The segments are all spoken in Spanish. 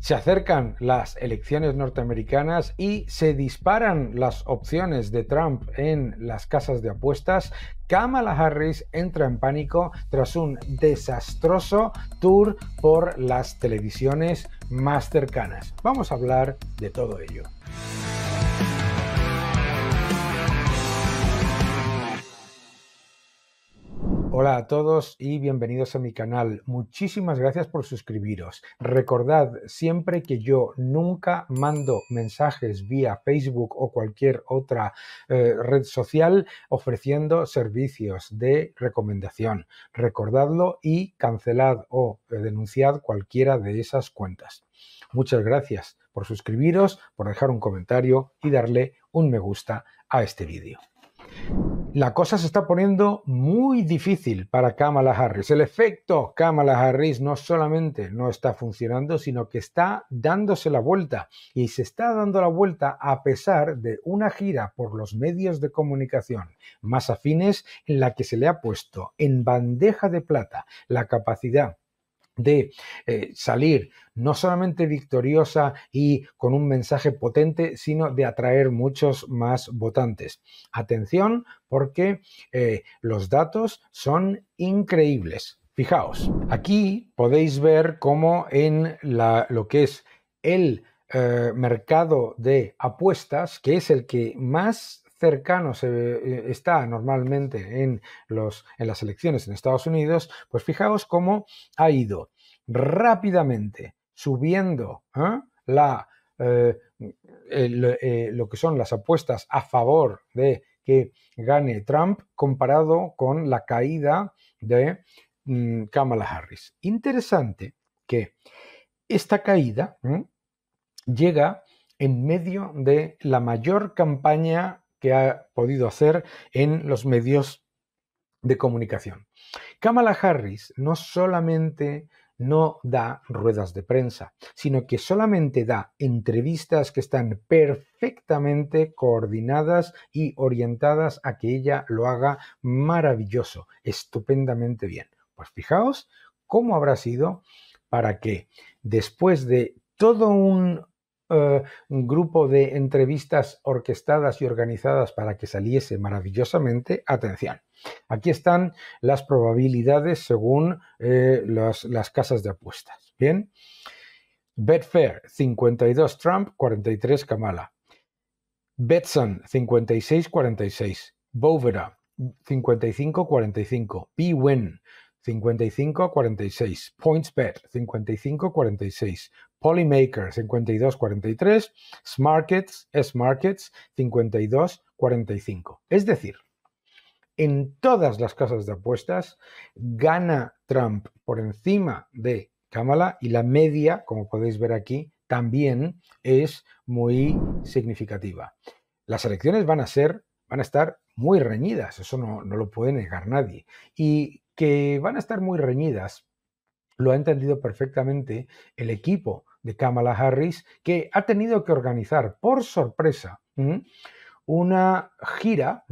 Se acercan las elecciones norteamericanas y se disparan las opciones de Trump en las casas de apuestas. Kamala Harris entra en pánico tras un desastroso tour por las televisiones más cercanas. Vamos a hablar de todo ello. Hola a todos y bienvenidos a mi canal. Muchísimas gracias por suscribiros. Recordad siempre que yo nunca mando mensajes vía Facebook o cualquier otra eh, red social ofreciendo servicios de recomendación. Recordadlo y cancelad o eh, denunciad cualquiera de esas cuentas. Muchas gracias por suscribiros, por dejar un comentario y darle un me gusta a este vídeo. La cosa se está poniendo muy difícil para Kamala Harris. El efecto Kamala Harris no solamente no está funcionando, sino que está dándose la vuelta. Y se está dando la vuelta a pesar de una gira por los medios de comunicación más afines en la que se le ha puesto en bandeja de plata la capacidad de eh, salir no solamente victoriosa y con un mensaje potente, sino de atraer muchos más votantes. Atención porque eh, los datos son increíbles. Fijaos, aquí podéis ver cómo en lo que es el eh, mercado de apuestas, que es el que más cercano se, eh, está normalmente en, los, en las elecciones en Estados Unidos, pues fijaos cómo ha ido rápidamente subiendo ¿eh? la, eh, lo que son las apuestas a favor de que gane Trump comparado con la caída de mm, Kamala Harris. Interesante que esta caída llega en medio de la mayor campaña que ha podido hacer en los medios de comunicación. Kamala Harris no solamente no da ruedas de prensa, sino que solamente da entrevistas que están perfectamente coordinadas y orientadas a que ella lo haga maravilloso, estupendamente bien. Pues fijaos cómo habrá sido para que después de todo un eh, grupo de entrevistas orquestadas y organizadas para que saliese maravillosamente, atención. Aquí están las probabilidades según eh, las, casas de apuestas. Bien. Betfair, 52 Trump, 43 Kamala. Betson, 56-46. Bovera, 55-45. BWin, 55-46. PointsBet, 55-46. Polymaker 5243, Smarkets, S-Markets 5245. Es decir, en todas las casas de apuestas gana Trump por encima de Kamala y la media, como podéis ver aquí, también es muy significativa. Las elecciones van a ser, van a estar muy reñidas, eso no, no lo puede negar nadie. Y que van a estar muy reñidas lo ha entendido perfectamente el equipo de Kamala Harris, que ha tenido que organizar por sorpresa una gira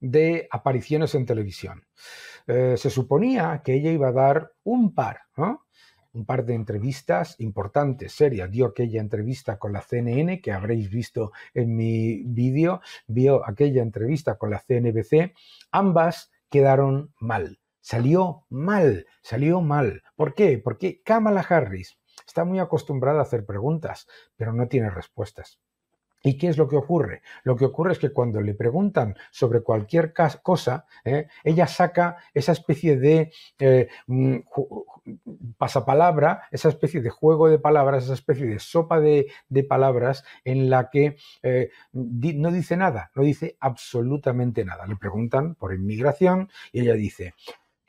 de apariciones en televisión. Eh, se suponía que ella iba a dar un par, un par de entrevistas importantes, serias. Dio aquella entrevista con la CNN, que habréis visto en mi vídeo, vio aquella entrevista con la CNBC. Ambas quedaron mal, salió mal, salió mal. ¿Por qué? Porque Kamala Harris está muy acostumbrada a hacer preguntas, pero no tiene respuestas. ¿Y qué es lo que ocurre? Lo que ocurre es que cuando le preguntan sobre cualquier cosa, ¿eh? ella saca esa especie de eh, mm, pasapalabra, esa especie de juego de palabras, esa especie de sopa de, palabras en la que eh, no dice nada, no dice absolutamente nada. Le preguntan por inmigración y ella dice,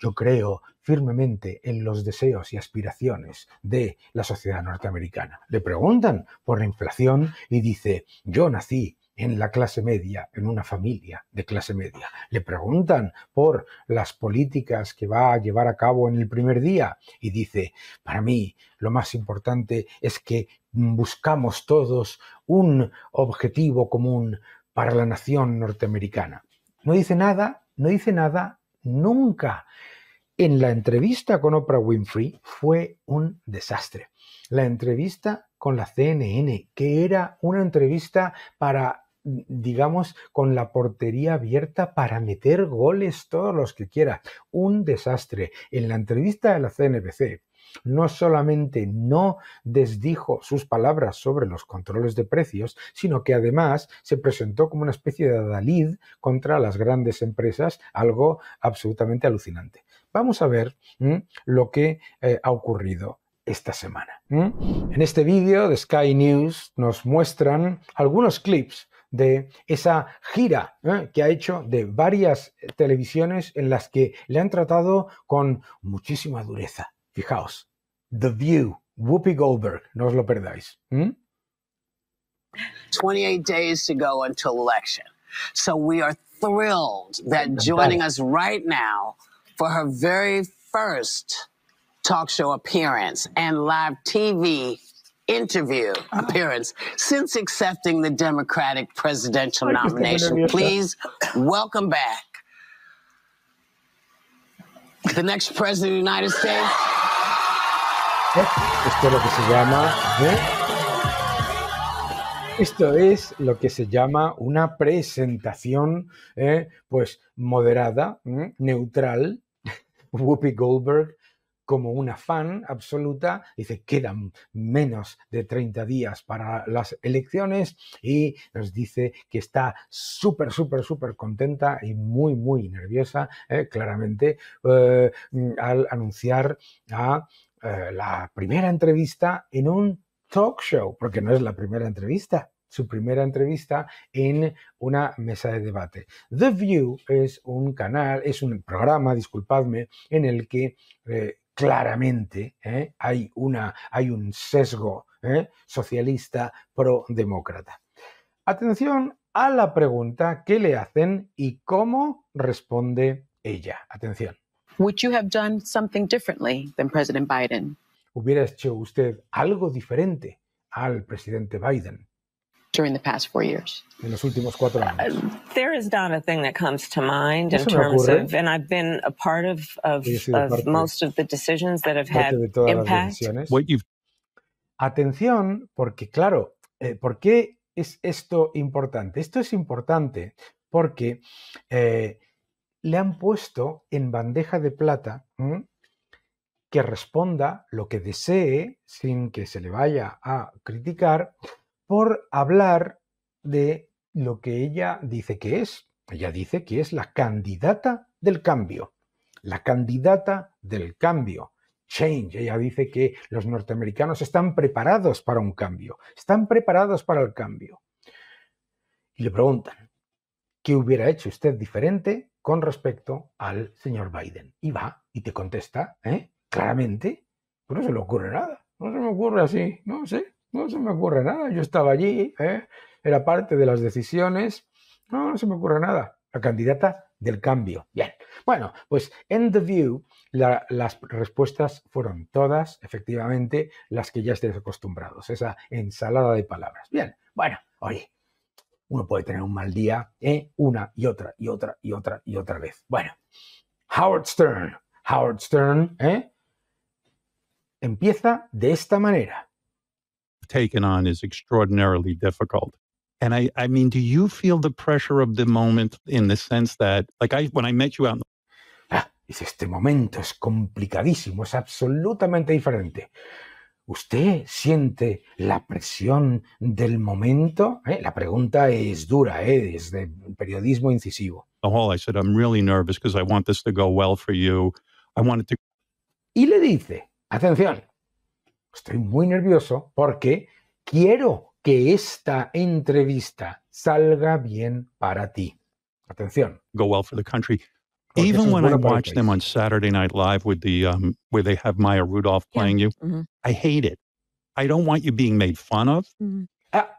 yo creo firmemente en los deseos y aspiraciones de la sociedad norteamericana. Le preguntan por la inflación y dice, yo nací en la clase media, en una familia de clase media. Le preguntan por las políticas que va a llevar a cabo en el primer día y dice, para mí lo más importante es que buscamos todos un objetivo común para la nación norteamericana. No dice nada, no dice nada nunca. En la entrevista con Oprah Winfrey fue un desastre. La entrevista con la CNN, que era una entrevista para digamos, con la portería abierta para meter goles todos los que quiera. Un desastre. En la entrevista de la CNBC, no solamente no desdijo sus palabras sobre los controles de precios, sino que además se presentó como una especie de adalid contra las grandes empresas, algo absolutamente alucinante. Vamos a ver lo que eh, ha ocurrido esta semana. En este vídeo de Sky News nos muestran algunos clips de esa gira que ha hecho de varias eh, televisiones en las que le han tratado con muchísima dureza. Fijaos, The View, Whoopi Goldberg, no os lo perdáis. ¿Mm? 28 days to go until election. So we are thrilled that joining us right now for her very first talk show appearance and live TV interview ah. appearance since accepting the Democratic presidential nomination. Please welcome back the next president of the United States. Esto es lo que se llama. Esto es lo que se llama una presentación, ¿eh? pues moderada, neutral. Whoopi Goldberg, como una fan absoluta, dice: quedan menos de 30 días para las elecciones y nos dice que está súper, súper, súper contenta y muy, muy nerviosa, ¿eh? claramente, eh, al anunciar a eh, la primera entrevista en un talk show, porque no es la primera entrevista, su primera entrevista en una mesa de debate. The View es un canal, es un programa, disculpadme, en el que eh, claramente eh, hay, una, hay un sesgo socialista pro-demócrata. Atención a la pregunta que le hacen y cómo responde ella. Atención. Would you have done something differently than President Biden? ¿Hubiera hecho usted algo diferente al presidente Biden? During the past four years. En los últimos cuatro uh, años. Uh, there is not a thing that comes to mind in terms ocurre? of, and I've been a part of, of, of most of the decisions that have had impact. What Atención, porque claro, eh, ¿por qué es esto importante? Esto es importante porque eh, le han puesto en bandeja de plata que responda lo que desee sin que se le vaya a criticar por hablar de lo que ella dice que es. Ella dice que es la candidata del cambio, la candidata del cambio. Change. Ella dice que los norteamericanos están preparados para un cambio, están preparados para el cambio. Y le preguntan, ¿qué hubiera hecho usted diferente con respecto al señor Biden. Y va y te contesta, ¿eh? claramente, pero no se le ocurre nada, no se me ocurre así, no sé, no se me ocurre nada, yo estaba allí, ¿eh? era parte de las decisiones, no, no se me ocurre nada. La candidata del cambio. Bien, bueno, pues en The View las respuestas fueron todas, efectivamente, las que ya estés acostumbrados, esa ensalada de palabras. Bien, bueno, oye, puede tener un mal día ¿eh? una y otra y otra y otra y otra vez. Bueno, Howard Stern, Howard Stern, ¿eh? empieza de esta manera. Taken on is extraordinarily difficult. And I, I mean, do you feel the pressure of the moment in the sense that, like, I, when I met you out in Ah, dice, este momento es complicadísimo, es absolutamente diferente. ¿Usted siente la presión del momento? ¿Eh? La pregunta es dura, ¿eh? es de periodismo incisivo. Oh, y le dice, atención, estoy muy nervioso porque quiero que esta entrevista salga bien para ti. Atención. Even when I watch them on Saturday Night Live with the um, where they have Maya Rudolph playing yeah. you, mm-hmm. I hate it. I don't want you being made fun of. Mm-hmm. Ah,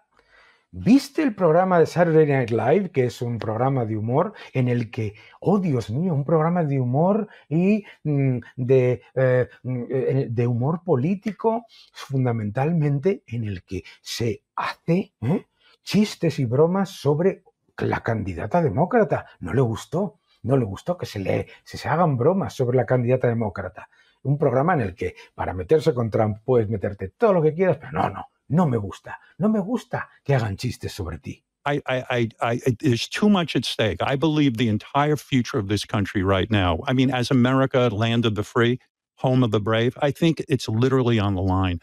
¿Viste el programa de Saturday Night Live, que es un programa de humor en el que, oh Dios mío, un programa de humor y mm, de, eh, mm, eh, de humor político, fundamentalmente en el que se hace ¿eh? chistes y bromas sobre la candidata demócrata? No le gustó no le gustó que se le se, hagan bromas sobre la candidata demócrata. Un programa en el que para meterse con Trump puedes meterte todo lo que quieras, pero no, no, no me gusta, no me gusta que hagan chistes sobre ti. there's too much at stake. I believe the entire future of this country right now. I mean, as America, land of the free, home of the brave, I think it's literally on the line.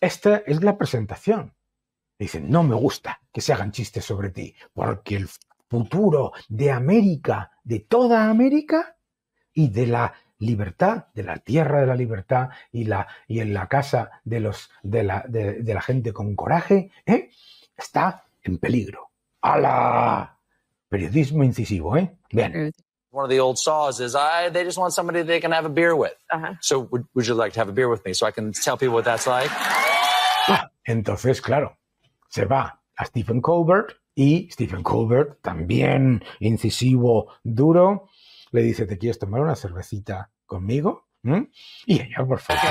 Esta es la presentación. Dicen, no me gusta que se hagan chistes sobre ti, porque el futuro de América, de toda América y de la libertad, de la tierra de la libertad y, la, y en la casa de, los, de, la, de, de la gente con coraje, ¿eh? está en peligro. ¡Hala! Periodismo incisivo, ¿eh? Bien. One of the old saws is I, they just want somebody they can have a beer with. Uh-huh. So would, would, you like to have a beer with me so I can tell people what that's like? Ah, entonces, claro, se va a Stephen Colbert, y Stephen Colbert, también incisivo, duro, le dice, ¿te quieres tomar una cervecita conmigo? ¿Mm? Y ella, por supuesto,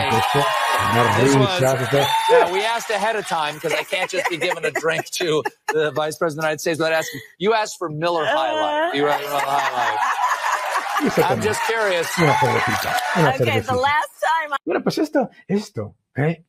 yeah, we asked ahead of time because I can't just be giving a drink to the Vice President of the United States without asking. You asked for Miller High Life. You asked for Miller High Life. I'm just curious. Una cervecita. Una okay, cervecita. the last time I... Bueno, pues esto, esto, ¿eh?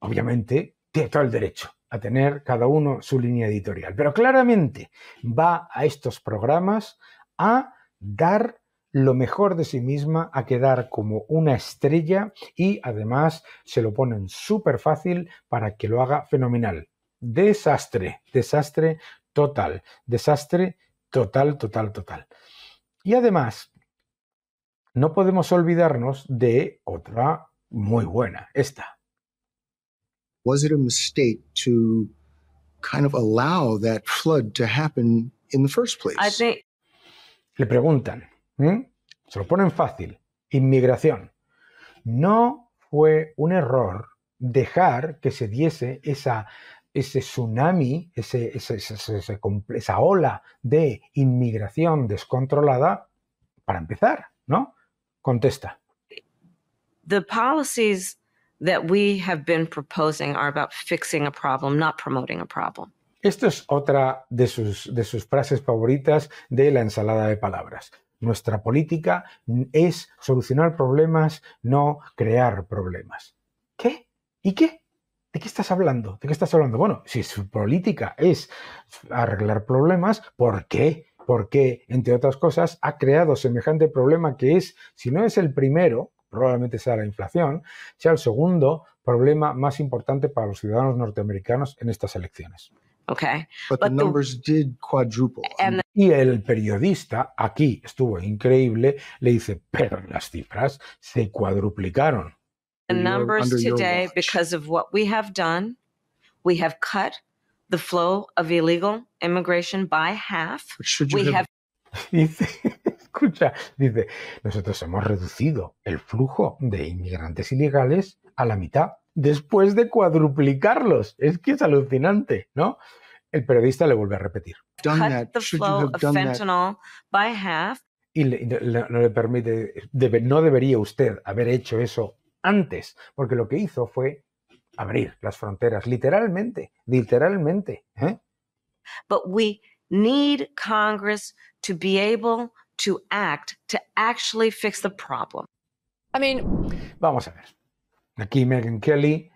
obviamente, tiene todo el derecho a tener cada uno su línea editorial. Pero claramente va a estos programas a dar lo mejor de sí misma, a quedar como una estrella y además se lo ponen súper fácil para que lo haga fenomenal. Desastre, desastre total, desastre total, total, total. Y además, no podemos olvidarnos de otra muy buena, esta. Was un error to kind of allow that flood to Le preguntan, ¿eh? se lo ponen fácil, inmigración. No fue un error dejar que se diese esa, ese tsunami, esa ola de inmigración descontrolada para empezar, ¿no? Contesta. The policies that we have been proposing are about fixing a problem, not promoting a problem. Esto es otra de sus, de sus frases favoritas de la ensalada de palabras. Nuestra política es solucionar problemas, no crear problemas. ¿Qué? ¿Y qué? ¿De qué estás hablando? ¿De qué estás hablando? Bueno, si su política es arreglar problemas, ¿por qué? Porque, entre otras cosas, ha creado semejante problema que es, si no es el primero, probablemente sea la inflación, sea el segundo problema más importante para los ciudadanos norteamericanos en estas elecciones. Y el periodista, aquí estuvo increíble, le dice, pero las cifras se cuadruplicaron. The flow escucha, dice, nosotros hemos reducido el flujo de inmigrantes ilegales a la mitad después de cuadruplicarlos. Es que es alucinante, ¿no? El periodista le vuelve a repetir. Cut the flow of fentanyl by half. Y no le permite, no debería usted haber hecho eso antes, porque lo que hizo fue abrir las fronteras, literalmente, literalmente. ¿eh? But we need Congress to be able to act to actually fix the problem. vamos a ver. Aquí Megan Kelly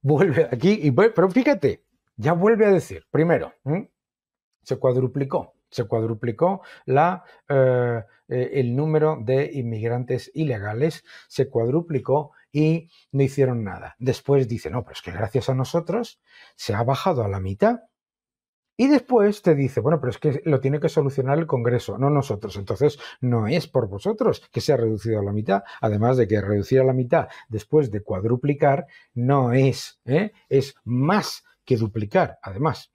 vuelve aquí y pero fíjate, ya vuelve a decir, primero, se cuadruplicó, se cuadruplicó la, eh, eh, el número de inmigrantes ilegales, se cuadruplicó y no hicieron nada. Después dice, no, pero es que gracias a nosotros se ha bajado a la mitad y después te dice, bueno, pero es que lo tiene que solucionar el Congreso, no nosotros. Entonces, no es por vosotros que se ha reducido a la mitad. Además de que reducir a la mitad después de cuadruplicar no es, ¿eh? es más que duplicar, además.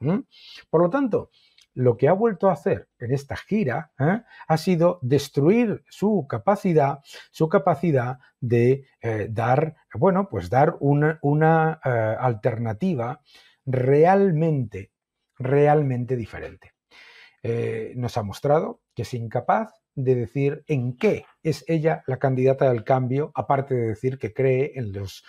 Por lo tanto, lo que ha vuelto a hacer en esta gira ¿eh? ha sido destruir su capacidad, su capacidad de eh, dar, bueno, pues dar una, una alternativa realmente realmente diferente. Eh, nos ha mostrado que es incapaz de decir en qué es ella la candidata al cambio, aparte de decir que cree en las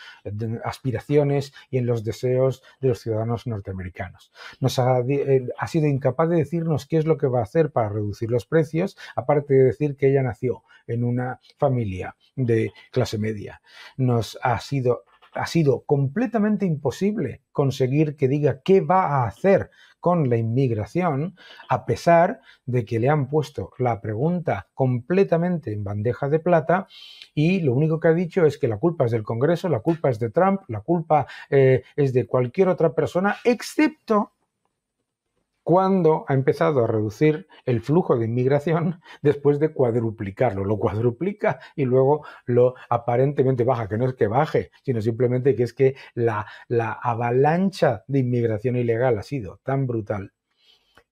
aspiraciones y en los deseos de los ciudadanos norteamericanos. Nos ha, eh, ha, sido incapaz de decirnos qué es lo que va a hacer para reducir los precios, aparte de decir que ella nació en una familia de clase media. Nos ha sido ha sido completamente imposible conseguir que diga qué va a hacer con la inmigración, a pesar de que le han puesto la pregunta completamente en bandeja de plata y lo único que ha dicho es que la culpa es del Congreso, la culpa es de Trump, la culpa eh, es de cualquier otra persona, excepto cuando ha empezado a reducir el flujo de inmigración después de cuadruplicarlo. Lo cuadruplica y luego lo aparentemente baja, que no es que baje, sino simplemente que es que la, avalancha de inmigración ilegal ha sido tan brutal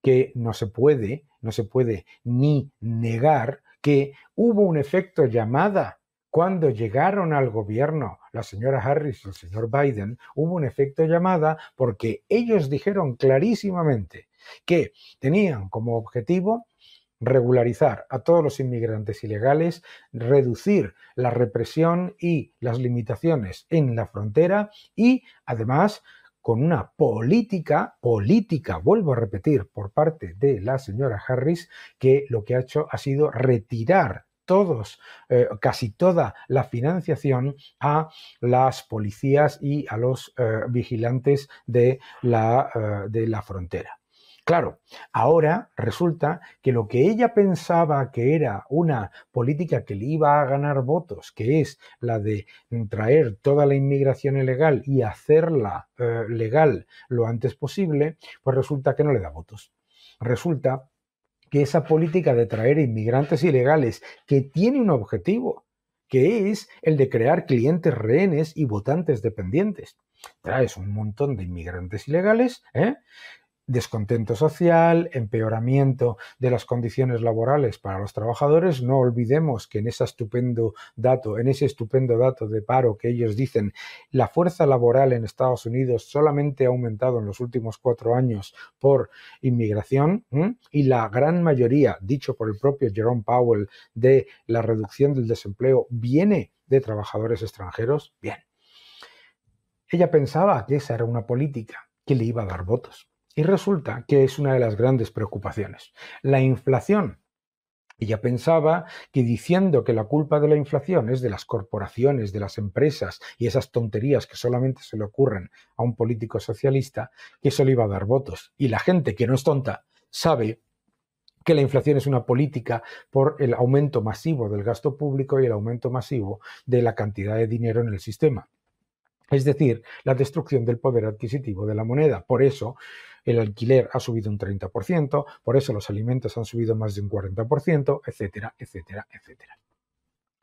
que no se puede, no se puede ni negar que hubo un efecto llamada cuando llegaron al gobierno la señora Harris y el señor Biden, hubo un efecto llamada porque ellos dijeron clarísimamente que tenían como objetivo regularizar a todos los inmigrantes ilegales, reducir la represión y las limitaciones en la frontera y, además, con una política, política, vuelvo a repetir, por parte de la señora Harris, que lo que ha hecho ha sido retirar todos, eh, casi toda la financiación a las policías y a los eh, vigilantes de la eh, frontera. Claro, ahora resulta que lo que ella pensaba que era una política que le iba a ganar votos, que es la de traer toda la inmigración ilegal y hacerla eh, legal lo antes posible, pues resulta que no le da votos. Resulta que esa política de traer inmigrantes ilegales, que tiene un objetivo, que es el de crear clientes rehenes y votantes dependientes. Traes un montón de inmigrantes ilegales, ¿eh? descontento social, empeoramiento de las condiciones laborales para los trabajadores. No olvidemos que en ese estupendo dato, en ese estupendo dato de paro que ellos dicen, la fuerza laboral en Estados Unidos solamente ha aumentado en los últimos cuatro años por inmigración y la gran mayoría, dicho por el propio Jerome Powell, de la reducción del desempleo viene de trabajadores extranjeros. Bien. Ella pensaba que esa era una política que le iba a dar votos. Y resulta que es una de las grandes preocupaciones. La inflación. Ella pensaba que diciendo que la culpa de la inflación es de las corporaciones, de las empresas y esas tonterías que solamente se le ocurren a un político socialista, que eso le iba a dar votos. Y la gente que no es tonta sabe que la inflación es una política por el aumento masivo del gasto público y el aumento masivo de la cantidad de dinero en el sistema es decir, la destrucción del poder adquisitivo de la moneda. Por eso el alquiler ha subido un 30%, por eso los alimentos han subido más de un 40%, etcétera, etcétera, etcétera.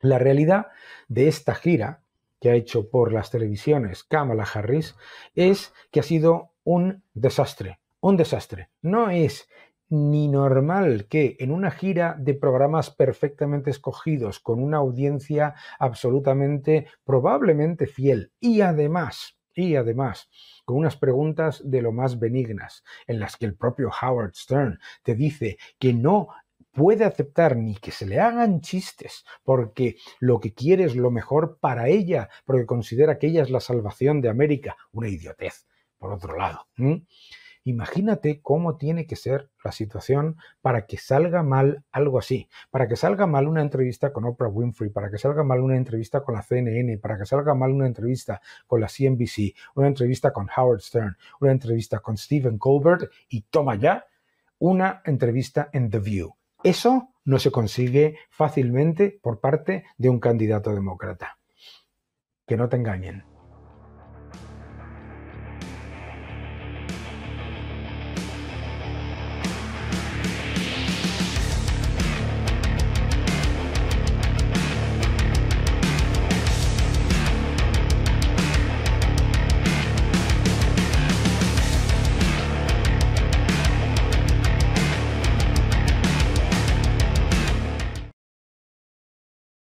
La realidad de esta gira que ha hecho por las televisiones Kamala Harris es que ha sido un desastre, un desastre. No es ni normal que en una gira de programas perfectamente escogidos, con una audiencia absolutamente, probablemente fiel, y además, y además, con unas preguntas de lo más benignas, en las que el propio Howard Stern te dice que no puede aceptar ni que se le hagan chistes, porque lo que quiere es lo mejor para ella, porque considera que ella es la salvación de América, una idiotez, por otro lado. Imagínate cómo tiene que ser la situación para que salga mal algo así, para que salga mal una entrevista con Oprah Winfrey, para que salga mal una entrevista con la CNN, para que salga mal una entrevista con la CNBC, una entrevista con Howard Stern, una entrevista con Stephen Colbert y toma ya una entrevista en The View. Eso no se consigue fácilmente por parte de un candidato demócrata. Que no te engañen.